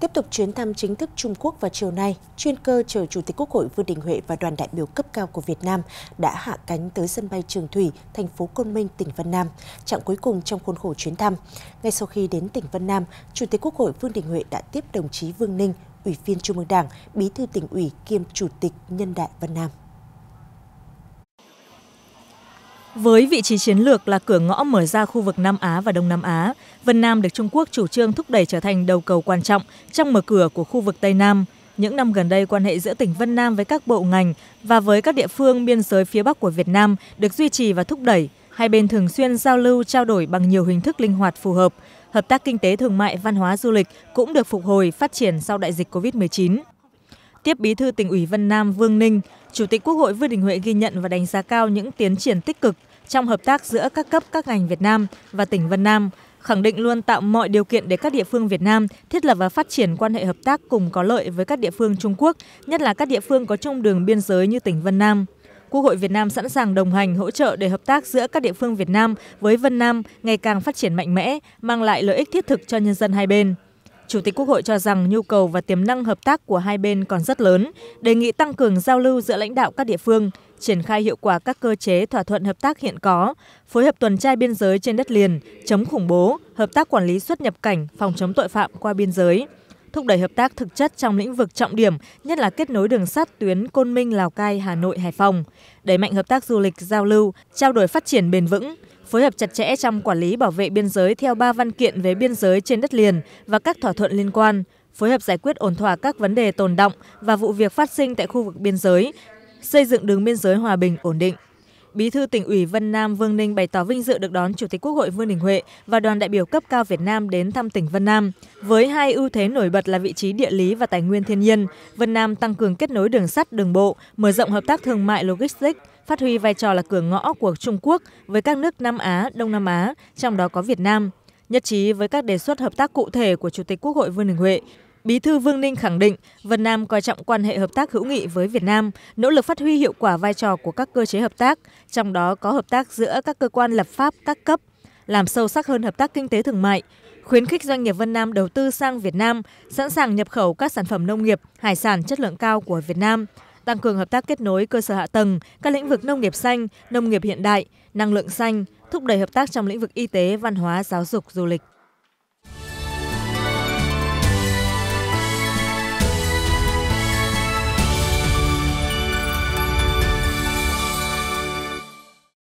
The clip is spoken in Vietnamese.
Tiếp tục chuyến thăm chính thức Trung Quốc vào chiều nay, chuyên cơ chở Chủ tịch Quốc hội Vương Đình Huệ và đoàn đại biểu cấp cao của Việt Nam đã hạ cánh tới sân bay Trường Thủy, thành phố Côn Minh, tỉnh Vân Nam, trạng cuối cùng trong khuôn khổ chuyến thăm. Ngay sau khi đến tỉnh Vân Nam, Chủ tịch Quốc hội Vương Đình Huệ đã tiếp đồng chí Vương Ninh, Ủy viên Trung ương Đảng, Bí thư tỉnh ủy kiêm Chủ tịch Nhân đại Vân Nam. Với vị trí chiến lược là cửa ngõ mở ra khu vực Nam Á và Đông Nam Á, Vân Nam được Trung Quốc chủ trương thúc đẩy trở thành đầu cầu quan trọng trong mở cửa của khu vực Tây Nam. Những năm gần đây, quan hệ giữa tỉnh Vân Nam với các bộ ngành và với các địa phương biên giới phía Bắc của Việt Nam được duy trì và thúc đẩy. Hai bên thường xuyên giao lưu, trao đổi bằng nhiều hình thức linh hoạt phù hợp. Hợp tác kinh tế thương mại, văn hóa du lịch cũng được phục hồi phát triển sau đại dịch COVID-19. Tiếp Bí thư tỉnh ủy Vân Nam Vương Ninh, chủ tịch Quốc hội Vương Đình Huệ ghi nhận và đánh giá cao những tiến triển tích cực trong hợp tác giữa các cấp các ngành Việt Nam và tỉnh Vân Nam, khẳng định luôn tạo mọi điều kiện để các địa phương Việt Nam thiết lập và phát triển quan hệ hợp tác cùng có lợi với các địa phương Trung Quốc, nhất là các địa phương có chung đường biên giới như tỉnh Vân Nam. Quốc hội Việt Nam sẵn sàng đồng hành hỗ trợ để hợp tác giữa các địa phương Việt Nam với Vân Nam ngày càng phát triển mạnh mẽ, mang lại lợi ích thiết thực cho nhân dân hai bên. Chủ tịch Quốc hội cho rằng nhu cầu và tiềm năng hợp tác của hai bên còn rất lớn, đề nghị tăng cường giao lưu giữa lãnh đạo các địa phương, triển khai hiệu quả các cơ chế thỏa thuận hợp tác hiện có, phối hợp tuần tra biên giới trên đất liền, chống khủng bố, hợp tác quản lý xuất nhập cảnh, phòng chống tội phạm qua biên giới thúc đẩy hợp tác thực chất trong lĩnh vực trọng điểm, nhất là kết nối đường sắt tuyến Côn Minh, Lào Cai, Hà Nội, Hải Phòng, đẩy mạnh hợp tác du lịch, giao lưu, trao đổi phát triển bền vững, phối hợp chặt chẽ trong quản lý bảo vệ biên giới theo ba văn kiện về biên giới trên đất liền và các thỏa thuận liên quan, phối hợp giải quyết ổn thỏa các vấn đề tồn động và vụ việc phát sinh tại khu vực biên giới, xây dựng đường biên giới hòa bình ổn định. Bí thư tỉnh ủy Vân Nam Vương Ninh bày tỏ vinh dự được đón Chủ tịch Quốc hội Vương Đình Huệ và đoàn đại biểu cấp cao Việt Nam đến thăm tỉnh Vân Nam. Với hai ưu thế nổi bật là vị trí địa lý và tài nguyên thiên nhiên, Vân Nam tăng cường kết nối đường sắt, đường bộ, mở rộng hợp tác thương mại logistics, phát huy vai trò là cửa ngõ của Trung Quốc với các nước Nam Á, Đông Nam Á, trong đó có Việt Nam. Nhất trí với các đề xuất hợp tác cụ thể của Chủ tịch Quốc hội Vương Đình Huệ, Bí thư Vương Ninh khẳng định Việt Nam coi trọng quan hệ hợp tác hữu nghị với Việt Nam, nỗ lực phát huy hiệu quả vai trò của các cơ chế hợp tác, trong đó có hợp tác giữa các cơ quan lập pháp các cấp, làm sâu sắc hơn hợp tác kinh tế thương mại, khuyến khích doanh nghiệp Vân Nam đầu tư sang Việt Nam, sẵn sàng nhập khẩu các sản phẩm nông nghiệp, hải sản chất lượng cao của Việt Nam, tăng cường hợp tác kết nối cơ sở hạ tầng, các lĩnh vực nông nghiệp xanh, nông nghiệp hiện đại, năng lượng xanh, thúc đẩy hợp tác trong lĩnh vực y tế, văn hóa, giáo dục, du lịch.